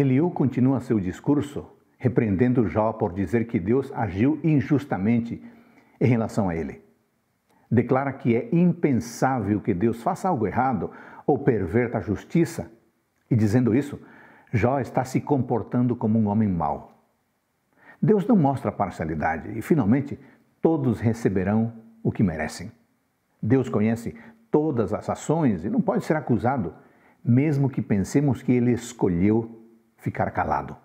Eliú continua seu discurso repreendendo Jó por dizer que Deus agiu injustamente em relação a ele. Declara que é impensável que Deus faça algo errado ou perverta a justiça, e dizendo isso, Jó está se comportando como um homem mau. Deus não mostra parcialidade e, finalmente, todos receberão o que merecem. Deus conhece todas as ações e não pode ser acusado, mesmo que pensemos que ele escolheu ficar calado.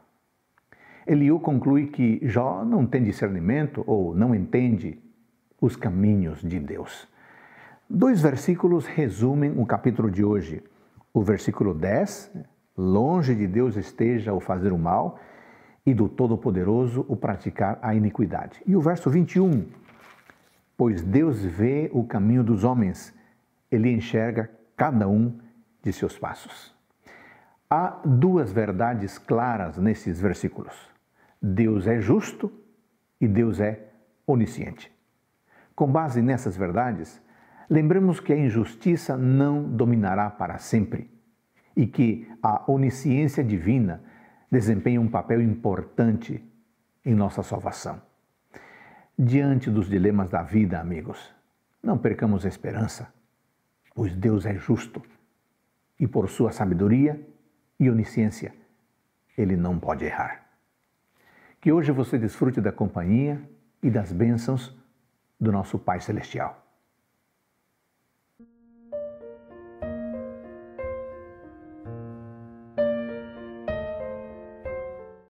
Eliú conclui que Jó não tem discernimento ou não entende os caminhos de Deus. Dois versículos resumem o capítulo de hoje. O versículo 10, longe de Deus esteja o fazer o mal e do Todo-Poderoso o praticar a iniquidade. E o verso 21, pois Deus vê o caminho dos homens, ele enxerga cada um de seus passos. Há duas verdades claras nesses versículos: Deus é justo e Deus é onisciente. Com base nessas verdades, lembremos que a injustiça não dominará para sempre e que a onisciência divina desempenha um papel importante em nossa salvação. Diante dos dilemas da vida, amigos, não percamos a esperança, pois Deus é justo e, por sua sabedoria, e onisciência. Ele não pode errar. Que hoje você desfrute da companhia e das bênçãos do nosso Pai Celestial.